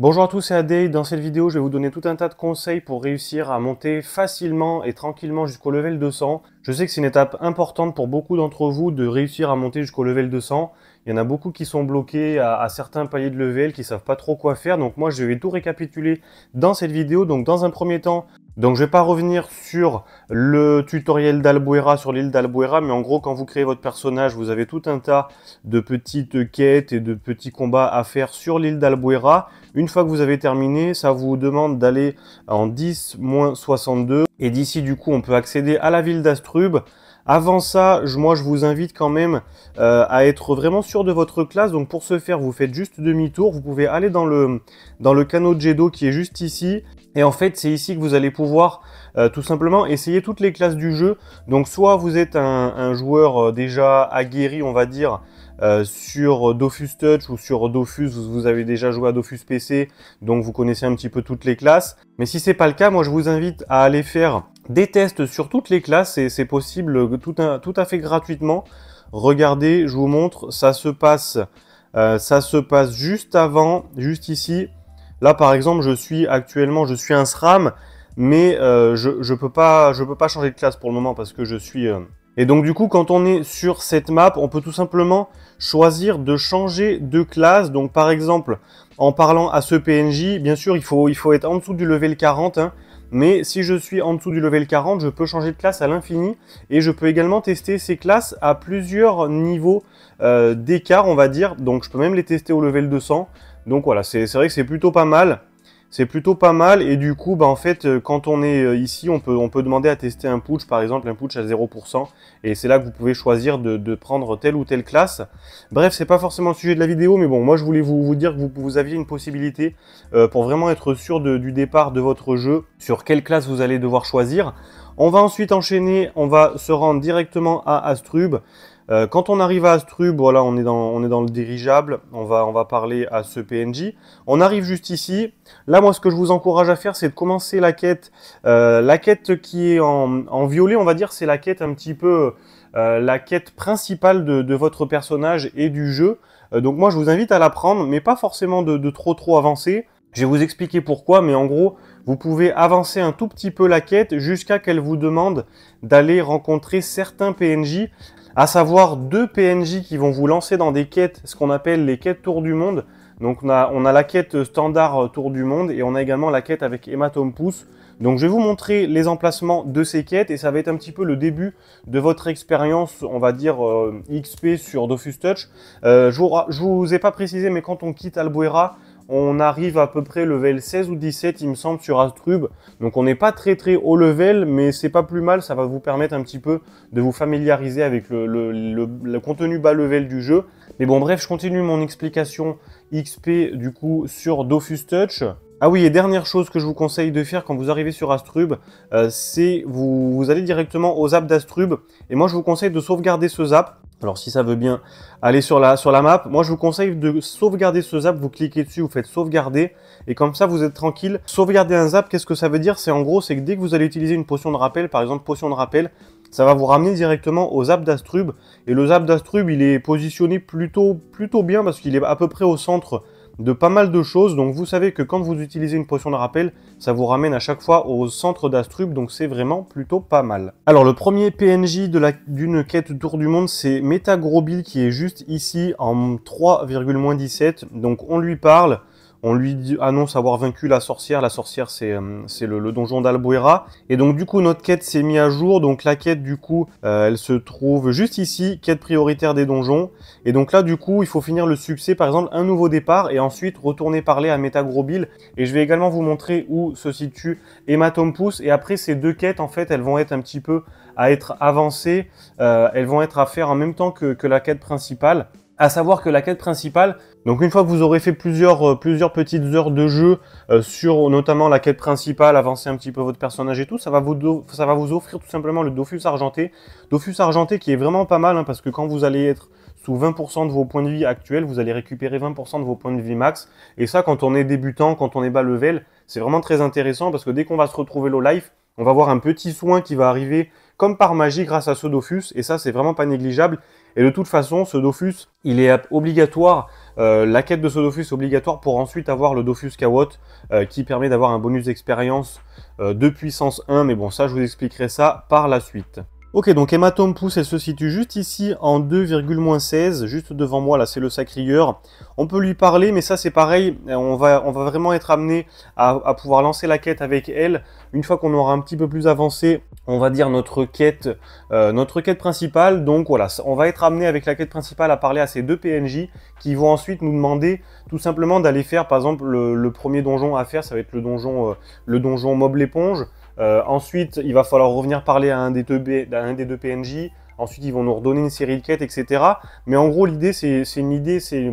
Bonjour à tous, c'est Adé. Dans cette vidéo, je vais vous donner tout un tas de conseils pour réussir à monter facilement et tranquillement jusqu'au level 200. Je sais que c'est une étape importante pour beaucoup d'entre vous de réussir à monter jusqu'au level 200. Il y en a beaucoup qui sont bloqués à, certains paliers de level, qui savent pas trop quoi faire. Donc moi, je vais tout récapituler dans cette vidéo. Donc dans un premier temps, donc je ne vais pas revenir sur le tutoriel d'Albuera sur l'île d'Albuera, mais en gros quand vous créez votre personnage, vous avez tout un tas de petites quêtes et de petits combats à faire sur l'île d'Albuera. Une fois que vous avez terminé, ça vous demande d'aller en 10-62 et d'ici du coup on peut accéder à la ville d'Astrub. Avant ça, moi je vous invite quand même euh, à être vraiment sûr de votre classe. Donc pour ce faire, vous faites juste demi-tour. Vous pouvez aller dans le, dans le canot de jet qui est juste ici. Et en fait, c'est ici que vous allez pouvoir euh, tout simplement essayer toutes les classes du jeu. Donc soit vous êtes un, un joueur euh, déjà aguerri, on va dire, euh, sur Dofus Touch ou sur Dofus, vous avez déjà joué à Dofus PC, donc vous connaissez un petit peu toutes les classes. Mais si c'est pas le cas, moi je vous invite à aller faire des tests sur toutes les classes et c'est possible tout, à fait gratuitement. Regardez, je vous montre, ça se passe, euh, ça se passe juste avant, juste ici. Là par exemple, je suis actuellement, je suis un SRAM, mais euh, je ne je peux, peux, pas changer de classe pour le moment parce que je suis et donc du coup, quand on est sur cette map, on peut tout simplement choisir de changer de classe. Donc par exemple, en parlant à ce PNJ, bien sûr, il faut, il faut être en dessous du level 40. Hein. mais si je suis en dessous du level 40, je peux changer de classe à l'infini. Et je peux également tester ces classes à plusieurs niveaux euh, d'écart, on va dire. Donc je peux même les tester au level 200. Donc voilà, c'est vrai que c'est plutôt pas mal. C'est plutôt pas mal et du coup, bah, en fait, euh, quand on est euh, ici, on peut, on peut demander à tester un putsch, par exemple un putsch à 0%, et c'est là que vous pouvez choisir de, prendre telle ou telle classe. Bref, c'est pas forcément le sujet de la vidéo, mais bon, moi je voulais vous, vous dire que vous, vous aviez une possibilité euh, pour vraiment être sûr du départ de votre jeu, sur quelle classe vous allez devoir choisir. On va ensuite enchaîner, on va se rendre directement à Astrub. Euh, quand on arrive à Astrub, voilà, on est dans, le dirigeable, on va, parler à ce PNJ. On arrive juste ici. Là, moi, ce que je vous encourage à faire, c'est de commencer la quête. Euh, la quête qui est en, violet, on va dire, c'est la quête un petit peu, euh, la quête principale de, votre personnage et du jeu. donc moi, je vous invite à la prendre, mais pas forcément de, de trop trop avancer. Je vais vous expliquer pourquoi, mais en gros, vous pouvez avancer un tout petit peu la quête jusqu'à qu'elle vous demande d'aller rencontrer certains PNJ à savoir deux PNJ qui vont vous lancer dans des quêtes, ce qu'on appelle les quêtes tour du monde. Donc on a, on a la quête standard euh, tour du monde et on a également la quête avec Hématome Pouce. Donc je vais vous montrer les emplacements de ces quêtes et ça va être un petit peu le début de votre expérience, on va dire euh, XP sur Dofus Touch. Euh, je, vous, vous ai pas précisé mais quand on quitte Albuera, on arrive à peu près level 16 ou 17 il me semble sur Astrub. Donc on n'est pas très très haut level mais c'est pas plus mal, ça va vous permettre un petit peu de vous familiariser avec le, contenu bas level du jeu. Mais bon bref, je continue mon explication XP du coup sur Dofus Touch. Ah oui, et dernière chose que je vous conseille de faire quand vous arrivez sur Astrub, euh, c'est vous, allez directement aux apps d'Astrub. Et moi, je vous conseille de sauvegarder ce zap alors si ça veut bien aller sur la, sur la map, moi je vous conseille de sauvegarder ce zap, vous cliquez dessus, vous faites sauvegarder, et comme ça vous êtes tranquille. Sauvegarder un zap, qu'est-ce que ça veut dire C'est en gros, c'est que dès que vous allez utiliser une potion de rappel, par exemple potion de rappel, ça va vous ramener directement au zap d'Astrub, et le zap d'Astrub il est positionné plutôt, plutôt bien parce qu'il est à peu près au centre de pas mal de choses. Donc vous savez que quand vous utilisez une potion de rappel, ça vous ramène à chaque fois au centre d'Astrup, donc c'est vraiment plutôt pas mal. Alors le premier PNJ d'une quête Tour du Monde, c'est Metagrobil qui est juste ici en 3,17. Donc on lui parle, on lui annonce avoir vaincu la sorcière. La sorcière, c'est euh, le, donjon d'Albuera. Et donc, du coup, notre quête s'est mise à jour. Donc, la quête, du coup, euh, elle se trouve juste ici, quête prioritaire des donjons. Et donc là, du coup, il faut finir le succès, par exemple, un nouveau départ, et ensuite retourner parler à Metagrobil. Et je vais également vous montrer où se situe Hématompus. Et après, ces deux quêtes, en fait, elles vont être un petit peu à être avancées. Euh, elles vont être à faire en même temps que, que la quête principale à savoir que la quête principale, donc une fois que vous aurez fait plusieurs, euh, plusieurs petites heures de jeu euh, sur notamment la quête principale, avancer un petit peu votre personnage et tout, ça va vous, ça va vous offrir tout simplement le Dofus Argenté. Dofus Argenté qui est vraiment pas mal hein, parce que quand vous allez être sous 20% de vos points de vie actuels, vous allez récupérer 20% de vos points de vie max. Et ça, quand on est débutant, quand on est bas level, c'est vraiment très intéressant parce que dès qu'on va se retrouver low life, on va avoir un petit soin qui va arriver comme par magie grâce à ce Dofus. Et ça, c'est vraiment pas négligeable. Et de toute façon, ce Dofus, il est obligatoire. Euh, la quête de ce Dofus est obligatoire pour ensuite avoir le Dofus Kawot, euh, qui permet d'avoir un bonus d'expérience euh, de puissance 1. Mais bon, ça, je vous expliquerai ça par la suite. Ok, donc Emma Pousse, elle se situe juste ici en 2,16, juste devant moi, là c'est le sacrieur. On peut lui parler, mais ça c'est pareil, on va, on va vraiment être amené à pouvoir lancer la quête avec elle. Une fois qu'on aura un petit peu plus avancé, on va dire notre quête, euh, notre quête principale. Donc voilà, on va être amené avec la quête principale à parler à ces deux PNJ qui vont ensuite nous demander tout simplement d'aller faire, par exemple, le, premier donjon à faire, ça va être le donjon, euh, le donjon Mob l'éponge. Euh, ensuite, il va falloir revenir parler à un des deux, à des deux PNJ. Ensuite, ils vont nous redonner une série de quêtes, etc. Mais en gros, l'idée, c'est une idée, c'est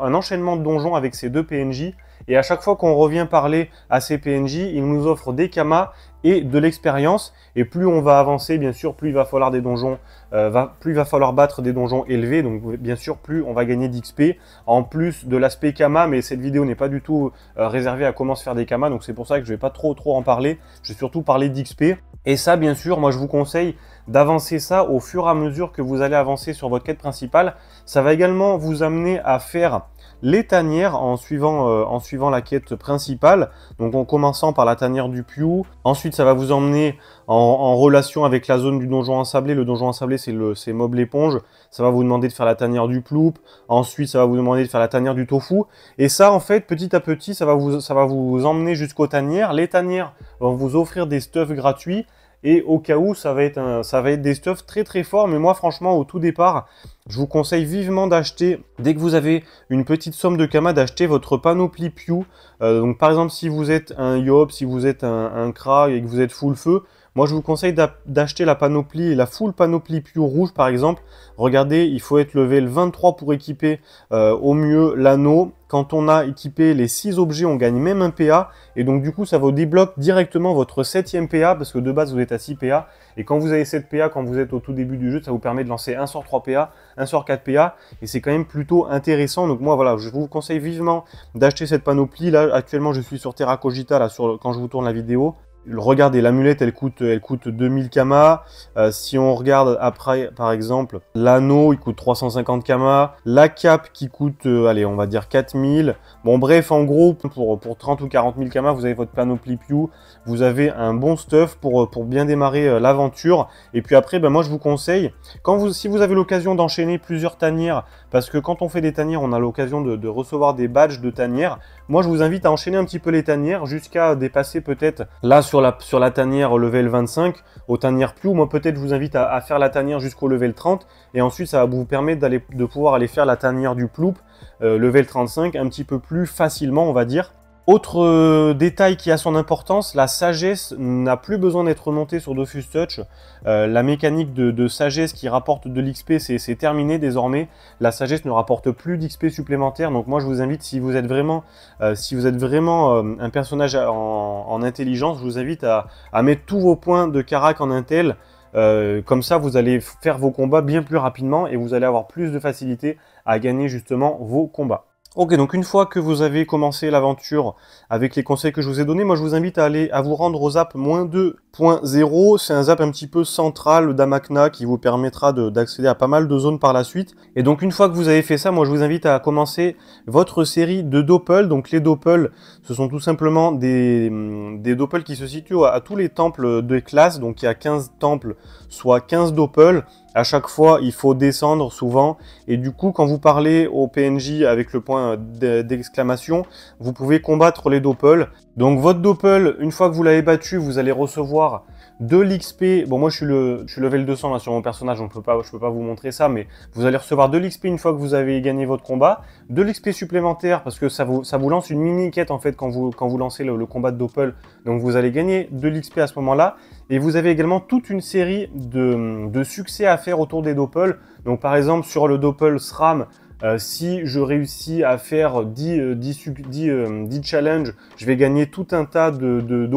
un enchaînement de donjons avec ces deux PNJ et à chaque fois qu'on revient parler à ces PNJ, ils nous offrent des kamas et de l'expérience. Et plus on va avancer, bien sûr, plus il va falloir des donjons, euh, plus il va falloir battre des donjons élevés. Donc, bien sûr, plus on va gagner d'XP. En plus de l'aspect Kama, mais cette vidéo n'est pas du tout euh, réservée à comment se faire des kamas. Donc, c'est pour ça que je vais pas trop, trop en parler. Je vais surtout parler d'XP. Et ça, bien sûr, moi, je vous conseille d'avancer ça au fur et à mesure que vous allez avancer sur votre quête principale. Ça va également vous amener à faire les tanières en suivant, euh, la quête principale. Donc en commençant par la tanière du Piou. Ensuite, ça va vous emmener en, relation avec la zone du donjon ensablé. Le donjon ensablé, c'est le Mob l'éponge. Ça va vous demander de faire la tanière du Ploup. Ensuite, ça va vous demander de faire la tanière du Tofu. Et ça, en fait, petit à petit, ça va vous, ça va vous emmener jusqu'aux tanières. Les tanières vont vous offrir des stuffs gratuits. Et au cas où, ça va être, ça des stuffs très très forts. Mais moi, franchement, au tout départ, je vous conseille vivement d'acheter, dès que vous avez une petite somme de Kama, d'acheter votre panoplie Pew. Euh, donc, par exemple, si vous êtes un Yop, si vous êtes un, un Kra et que vous êtes full feu, moi, je vous conseille d'acheter la panoplie, la full panoplie Pio rouge par exemple. Regardez, il faut être level 23 pour équiper euh, au mieux l'anneau. Quand on a équipé les 6 objets, on gagne même un PA. Et donc, du coup, ça vous débloque directement votre 7ème PA parce que de base, vous êtes à 6 PA. Et quand vous avez 7 PA, quand vous êtes au tout début du jeu, ça vous permet de lancer un sort 3 PA, un sort 4 PA. Et c'est quand même plutôt intéressant. Donc, moi, voilà, je vous conseille vivement d'acheter cette panoplie. Là, actuellement, je suis sur Terra Cogita là, quand je vous tourne la vidéo regardez, l'amulette, elle coûte, 2000 kama. Euh, si on regarde après, par exemple, l'anneau, il coûte 350 kama. La cape qui coûte, euh, allez, on va dire 4000. Bon, bref, en gros, pour, 30 ou 40 000 kama, vous avez votre panoplie Pew. Vous avez un bon stuff pour, euh, bien démarrer l'aventure. Et puis après, ben, moi, je vous conseille, quand vous, si vous avez l'occasion d'enchaîner plusieurs tanières, parce que quand on fait des tanières, on a l'occasion de, de recevoir des badges de tanières. Moi, je vous invite à enchaîner un petit peu les tanières jusqu'à dépasser peut-être là sur la, sur la tanière level 25 aux tanières plus. Moi, peut-être, je vous invite à, faire la tanière jusqu'au level 30 et ensuite, ça va vous permettre d'aller de pouvoir aller faire la tanière du ploup euh, level 35 un petit peu plus facilement, on va dire. Autre euh, détail qui a son importance, la sagesse n'a plus besoin d'être montée sur Dofus Touch. Euh, la mécanique de, sagesse qui rapporte de l'XP, c'est terminé désormais. La sagesse ne rapporte plus d'XP supplémentaire. Donc moi, je vous invite, si vous êtes vraiment, euh, si vous êtes vraiment un personnage en, intelligence, je vous invite à, à, mettre tous vos points de carac en intel. comme ça, vous allez faire vos combats bien plus rapidement et vous allez avoir plus de facilité à gagner justement vos combats. Ok, donc une fois que vous avez commencé l'aventure avec les conseils que je vous ai donnés, moi je vous invite à aller à vous rendre aux apps 2 zéro c'est un zap un petit peu central d'Amakna qui vous permettra d'accéder à pas mal de zones par la suite. Et donc une fois que vous avez fait ça, moi je vous invite à commencer votre série de Doppel. Donc les Doppel, ce sont tout simplement des, hum, des Doppel qui se situent à, tous les temples de classe. Donc il y a 15 temples, soit 15 Doppel. À chaque fois, il faut descendre souvent. Et du coup, quand vous parlez au PNJ avec le point d'exclamation, vous pouvez combattre les Doppel donc votre Doppel, une fois que vous l'avez battu, vous allez recevoir de l'XP. Bon, moi je suis, le, je level 200 là sur mon personnage, on peut pas, je peux pas vous montrer ça, mais vous allez recevoir de l'XP une fois que vous avez gagné votre combat, de l'XP supplémentaire parce que ça vous, ça vous lance une mini quête en fait quand vous, quand vous lancez le, combat de Doppel. Donc vous allez gagner de l'XP à ce moment-là. Et vous avez également toute une série de, de succès à faire autour des Doppel. Donc par exemple sur le Doppel SRAM, euh, si je réussis à faire 10, 10, euh, euh, challenges, je vais gagner tout un tas de, de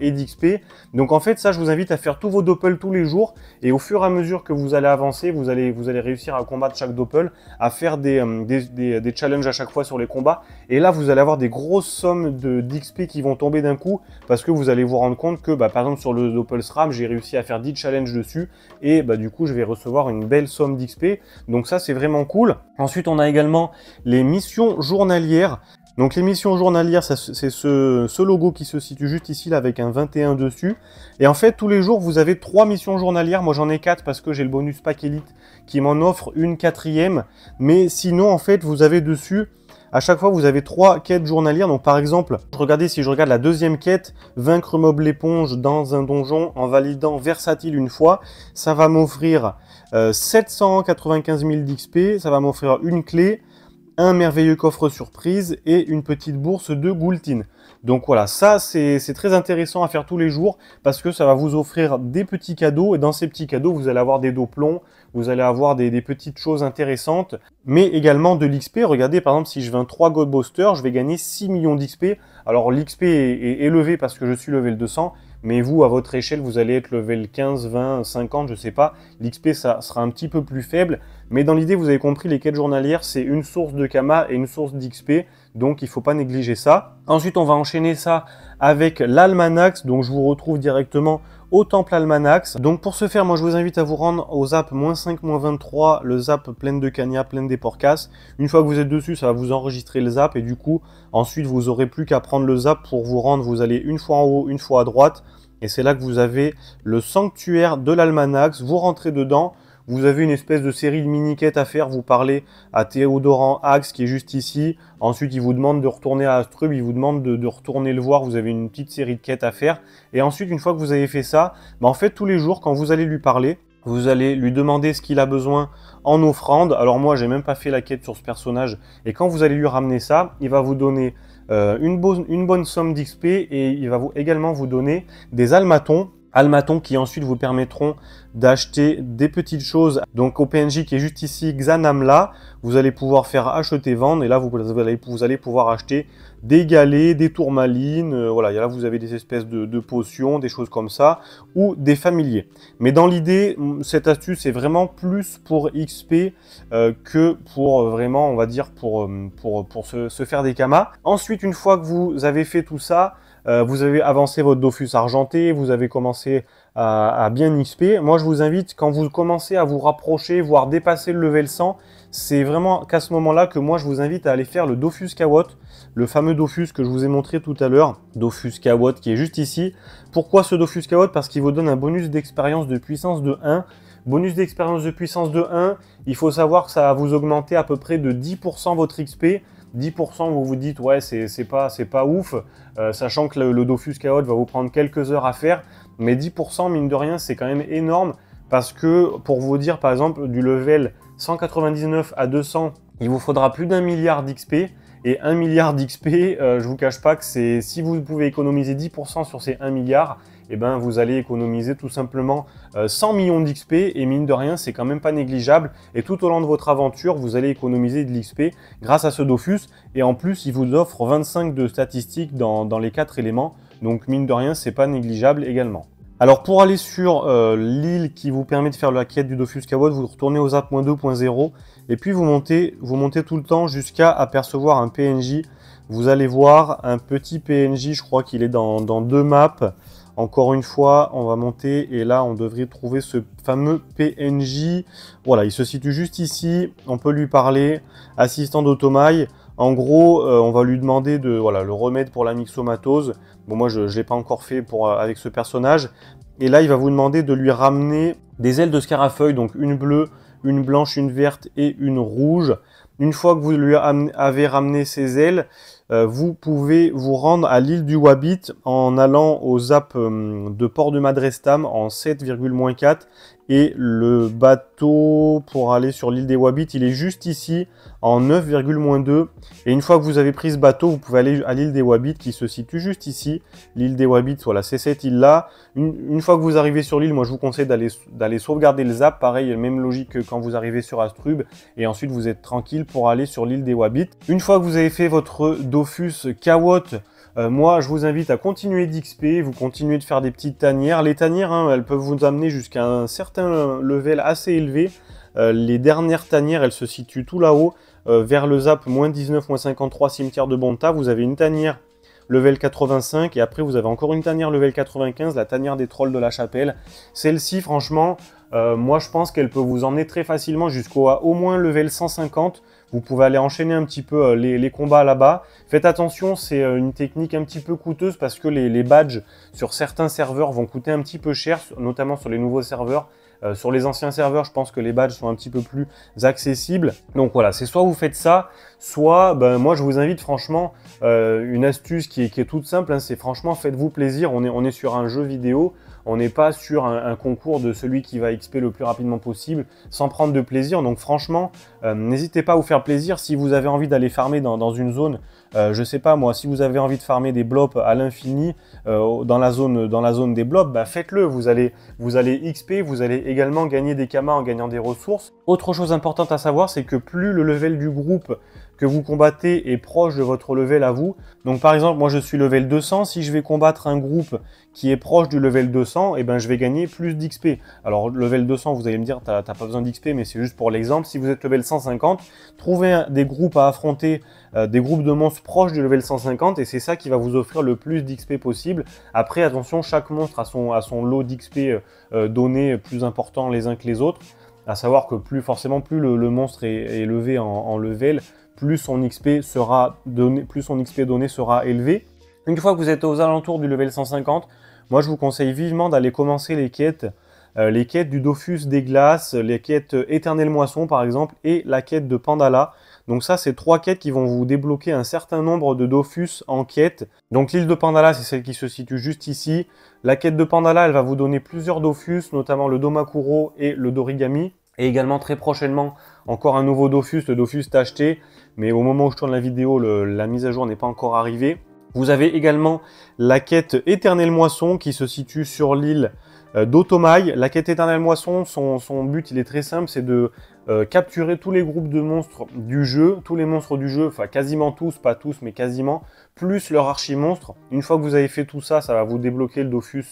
et d'XP. Donc en fait, ça, je vous invite à faire tous vos doppels tous les jours. Et au fur et à mesure que vous allez avancer, vous allez, vous allez réussir à combattre chaque doppel, à faire des, des, des, challenges à chaque fois sur les combats. Et là, vous allez avoir des grosses sommes d'XP qui vont tomber d'un coup parce que vous allez vous rendre compte que, bah, par exemple, sur le doppel SRAM, j'ai réussi à faire 10 challenges dessus. Et bah, du coup, je vais recevoir une belle somme d'XP. Donc ça, c'est vraiment cool. Ensuite, on a également les missions journalières. Donc les missions journalières, c'est ce, logo qui se situe juste ici, là, avec un 21 dessus. Et en fait, tous les jours, vous avez trois missions journalières. Moi, j'en ai quatre parce que j'ai le bonus pack Elite qui m'en offre une quatrième. Mais sinon, en fait, vous avez dessus... À chaque fois, vous avez trois quêtes journalières. Donc, par exemple, regardez si je regarde la deuxième quête, vaincre mob l'éponge dans un donjon en validant versatile une fois, ça va m'offrir 795 000 d'XP, ça va m'offrir une clé, un merveilleux coffre surprise et une petite bourse de Goultin. Donc voilà, ça c'est très intéressant à faire tous les jours parce que ça va vous offrir des petits cadeaux et dans ces petits cadeaux vous allez avoir des dos plombs, vous allez avoir des, petites choses intéressantes mais également de l'XP. Regardez par exemple si je vends 3 God je vais gagner 6 millions d'XP. Alors l'XP est, élevé parce que je suis levé le 200 mais vous, à votre échelle, vous allez être level 15, 20, 50, je ne sais pas. L'XP, ça sera un petit peu plus faible, mais dans l'idée, vous avez compris, les quêtes journalières, c'est une source de Kama et une source d'XP, donc il ne faut pas négliger ça. Ensuite, on va enchaîner ça avec l'almanax, donc je vous retrouve directement au Temple Almanax. Donc pour ce faire, moi je vous invite à vous rendre au ZAP 5, 23, le ZAP plein de cania plein des porcas. Une fois que vous êtes dessus, ça va vous enregistrer le ZAP et du coup, ensuite vous aurez plus qu'à prendre le ZAP pour vous rendre. Vous allez une fois en haut, une fois à droite et c'est là que vous avez le sanctuaire de l'Almanax. Vous rentrez dedans, vous avez une espèce de série de mini-quêtes à faire. Vous parlez à Théodoran Axe qui est juste ici. Ensuite, il vous demande de retourner à Astrub. Il vous demande de, retourner le voir. Vous avez une petite série de quêtes à faire. Et ensuite, une fois que vous avez fait ça, bah, en fait, tous les jours, quand vous allez lui parler, vous allez lui demander ce qu'il a besoin en offrande. Alors moi, j'ai même pas fait la quête sur ce personnage. Et quand vous allez lui ramener ça, il va vous donner euh, une, bonne, une, bonne somme d'XP et il va vous, également vous donner des almatons Almaton qui ensuite vous permettront d'acheter des petites choses. Donc au PNJ qui est juste ici, Xanamla, vous allez pouvoir faire acheter, vendre et là vous, allez, pouvoir acheter des galets, des tourmalines, euh, voilà, et là vous avez des espèces de, potions, des choses comme ça, ou des familiers. Mais dans l'idée, cette astuce est vraiment plus pour XP euh, que pour euh, vraiment, on va dire, pour, pour, pour se, se faire des kamas. Ensuite, une fois que vous avez fait tout ça, euh, vous avez avancé votre Dofus argenté, vous avez commencé à, bien XP. Moi, je vous invite, quand vous commencez à vous rapprocher, voire dépasser le level 100, c'est vraiment qu'à ce moment-là que moi, je vous invite à aller faire le Dofus Kawot, le fameux Dofus que je vous ai montré tout à l'heure, Dofus Kawot qui est juste ici. Pourquoi ce Dofus Kawot Parce qu'il vous donne un bonus d'expérience de puissance de 1, Bonus d'expérience de puissance de 1, il faut savoir que ça va vous augmenter à peu près de 10% votre XP. 10% vous vous dites ouais c'est pas, pas ouf, euh, sachant que le, Dofus Chaos va vous prendre quelques heures à faire, mais 10% mine de rien c'est quand même énorme parce que pour vous dire par exemple du level 199 à 200, il vous faudra plus d'un milliard d'XP. Et un milliard d'XP, euh, je vous cache pas que c'est si vous pouvez économiser 10% sur ces 1 milliard, eh ben, vous allez économiser tout simplement 100 euh, millions d'XP et mine de rien, c'est quand même pas négligeable. Et tout au long de votre aventure, vous allez économiser de l'XP grâce à ce Dofus. Et en plus, il vous offre 25 de statistiques dans, les quatre éléments. Donc mine de rien, c'est pas négligeable également. Alors pour aller sur euh, l'île qui vous permet de faire la quête du Dofus Kawot, vous retournez aux apps 2.0 et puis vous montez, vous montez tout le temps jusqu'à apercevoir un PNJ. Vous allez voir un petit PNJ, je crois qu'il est dans deux maps. Encore une fois, on va monter et là, on devrait trouver ce fameux PNJ. Voilà, il se situe juste ici. On peut lui parler. Assistant d'Automail. En gros, euh, on va lui demander de, voilà, le remède pour la mixomatose. Bon, moi, je ne l'ai pas encore fait pour, euh, avec ce personnage. Et là, il va vous demander de lui ramener des ailes de scarafeuille, donc une bleue, une blanche, une verte et une rouge. Une fois que vous lui avez ramené ses ailes, euh, vous pouvez vous rendre à l'île du Wabit en allant aux apps euh, de Port de Madrestam en 7,4 et le bateau pour aller sur l'île des Wabits, il est juste ici en 9,2. Et une fois que vous avez pris ce bateau, vous pouvez aller à l'île des Wabits qui se situe juste ici. L'île des Wabits, voilà, c'est cette île-là. Une, fois que vous arrivez sur l'île, moi je vous conseille d'aller sauvegarder le zap. Pareil, même logique que quand vous arrivez sur Astrub. Et ensuite, vous êtes tranquille pour aller sur l'île des Wabits. Une fois que vous avez fait votre Dofus Kawot, euh, moi, je vous invite à continuer d'XP, vous continuez de faire des petites tanières. Les tanières, hein, elles peuvent vous amener jusqu'à un certain level assez élevé. Euh, les dernières tanières, elles se situent tout là-haut, euh, vers le ZAP, moins 19, moins 53, cimetière de Bonta. Vous avez une tanière level 85, et après vous avez encore une tanière level 95, la tanière des trolls de la chapelle. Celle-ci, franchement, moi je pense qu'elle peut vous emmener très facilement jusqu'au au moins level 150, vous pouvez aller enchaîner un petit peu euh, les, combats là-bas. Faites attention, c'est euh, une technique un petit peu coûteuse parce que les, badges sur certains serveurs vont coûter un petit peu cher, notamment sur les nouveaux serveurs. Euh, sur les anciens serveurs, je pense que les badges sont un petit peu plus accessibles. Donc voilà, c'est soit vous faites ça, soit ben, moi je vous invite franchement une astuce qui est, toute simple, hein, c'est franchement faites-vous plaisir, on est sur un jeu vidéo, on n'est pas sur un, concours de celui qui va XP le plus rapidement possible sans prendre de plaisir. Donc franchement, euh, n'hésitez pas à vous faire plaisir si vous avez envie d'aller farmer dans, une zone. je euh, je sais pas moi, si vous avez envie de farmer des blobs à l'infini euh, dans, la zone, dans la zone des blobs, bah, faites-le. Vous allez, vous allez XP, vous allez également gagner des kamas en gagnant des ressources. Autre chose importante à savoir, c'est que plus le level du groupe que vous combattez est proche de votre level à vous. Donc par exemple, moi je suis level 200, si je vais combattre un groupe qui est proche du level 200, eh ben je vais gagner plus d'XP. Alors level 200, vous allez me dire, t'as pas besoin d'XP, mais c'est juste pour l'exemple. Si vous êtes level 150, trouvez des groupes à affronter, euh, des groupes de monstres proches du level 150, et c'est ça qui va vous offrir le plus d'XP possible. Après, attention, chaque monstre a son, lot d'XP euh, euh, donné plus important les uns que les autres à savoir que plus forcément plus le, monstre est, levé élevé en level, plus son XP sera donné, plus son XP donné sera élevé. Une fois que vous êtes aux alentours du level 150, moi je vous conseille vivement d'aller commencer les quêtes, euh, les quêtes du Dofus des glaces, les quêtes Éternelle Moisson par exemple, et la quête de Pandala. Donc ça, c'est trois quêtes qui vont vous débloquer un certain nombre de Dofus en quête. Donc l'île de Pandala, c'est celle qui se situe juste ici. La quête de Pandala, elle va vous donner plusieurs Dofus, notamment le Domakuro et le Dorigami. Et également très prochainement, encore un nouveau Dofus, le Dofus acheté, mais au moment où je tourne la vidéo, la mise à jour n'est pas encore arrivée. Vous avez également la quête Éternelle Moisson qui se situe sur l'île euh, d'Otomaï. La quête Éternelle Moisson, son, son, but il est très simple, c'est de euh, capturer tous les groupes de monstres du jeu, tous les monstres du jeu, enfin quasiment tous, pas tous, mais quasiment, plus leur archi-monstre. Une fois que vous avez fait tout ça, ça va vous débloquer le Dofus,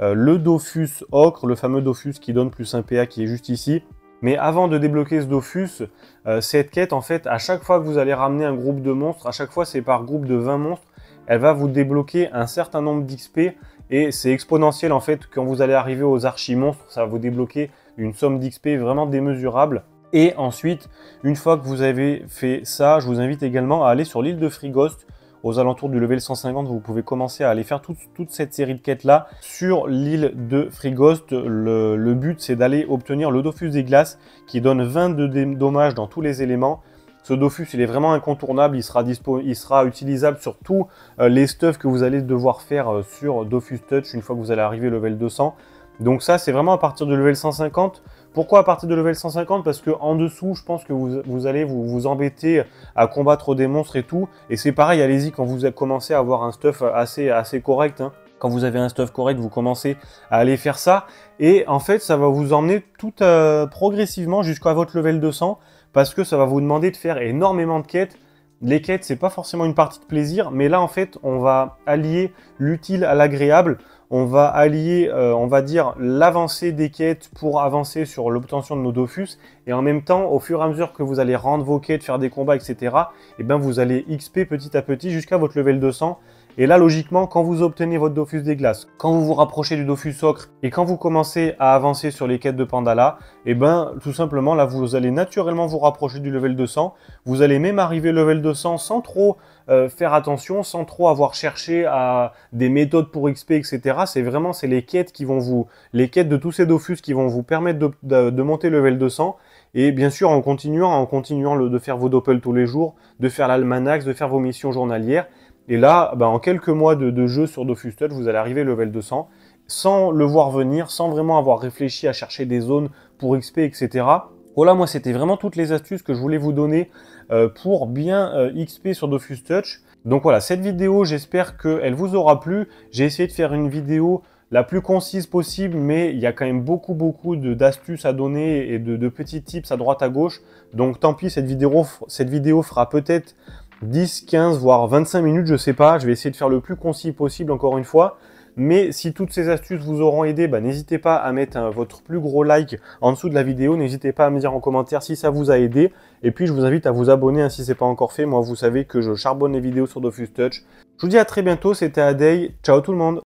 euh, le Dofus Ocre, le fameux Dofus qui donne plus un PA qui est juste ici. Mais avant de débloquer ce Dofus, euh, cette quête, en fait, à chaque fois que vous allez ramener un groupe de monstres, à chaque fois c'est par groupe de 20 monstres, elle va vous débloquer un certain nombre d'XP et c'est exponentiel en fait. Quand vous allez arriver aux archi-monstres, ça va vous débloquer une somme d'XP vraiment démesurable. Et ensuite, une fois que vous avez fait ça, je vous invite également à aller sur l'île de Frigost aux alentours du level 150, vous pouvez commencer à aller faire toute, cette série de quêtes-là sur l'île de Frigost. Le, le but, c'est d'aller obtenir le Dofus des Glaces, qui donne 22 dommages dans tous les éléments. Ce Dofus, il est vraiment incontournable, il sera, il sera utilisable sur tous euh, les stuffs que vous allez devoir faire euh, sur Dofus Touch une fois que vous allez arriver level 200. Donc ça, c'est vraiment à partir de level 150. Pourquoi à partir de level 150 Parce que en dessous, je pense que vous, allez vous, embêter à combattre des monstres et tout. Et c'est pareil, allez-y quand vous commencez à avoir un stuff assez, correct. Hein. Quand vous avez un stuff correct, vous commencez à aller faire ça. Et en fait, ça va vous emmener tout euh, progressivement jusqu'à votre level 200. Parce que ça va vous demander de faire énormément de quêtes. Les quêtes, c'est pas forcément une partie de plaisir, mais là, en fait, on va allier l'utile à l'agréable on va allier, euh, on va dire, l'avancée des quêtes pour avancer sur l'obtention de nos Dofus, et en même temps, au fur et à mesure que vous allez rendre vos quêtes, faire des combats, etc., et eh bien vous allez XP petit à petit jusqu'à votre level 200, et là, logiquement, quand vous obtenez votre Dofus des glaces, quand vous vous rapprochez du Dofus ocre et quand vous commencez à avancer sur les quêtes de Pandala, et eh ben tout simplement là, vous allez naturellement vous rapprocher du level 200. Vous allez même arriver level 200 sans trop euh, faire attention, sans trop avoir cherché à des méthodes pour XP, etc. C'est vraiment c'est les quêtes qui vont vous, les quêtes de tous ces Dofus qui vont vous permettre de, monter le monter level 200. Et bien sûr, en continuant, en continuant de faire vos doppels tous les jours, de faire l'almanax, de faire vos missions journalières, et là, bah, en quelques mois de, jeu sur Dofus Touch, vous allez arriver level 200 sans le voir venir, sans vraiment avoir réfléchi à chercher des zones pour XP, etc. Voilà, oh moi c'était vraiment toutes les astuces que je voulais vous donner euh, pour bien euh, XP sur Dofus Touch. Donc voilà, cette vidéo, j'espère qu'elle vous aura plu. J'ai essayé de faire une vidéo la plus concise possible, mais il y a quand même beaucoup, beaucoup d'astuces à donner et de, petits tips à droite à gauche. Donc tant pis, cette vidéo, cette vidéo fera peut-être 10, 15, voire 25 minutes, je sais pas. Je vais essayer de faire le plus concis possible encore une fois. Mais si toutes ces astuces vous auront aidé, bah, n'hésitez pas à mettre euh, votre plus gros like en dessous de la vidéo. N'hésitez pas à me dire en commentaire si ça vous a aidé. Et puis je vous invite à vous abonner hein, si ce n'est pas encore fait. Moi vous savez que je charbonne les vidéos sur Dofus Touch. Je vous dis à très bientôt, c'était Adey. Ciao tout le monde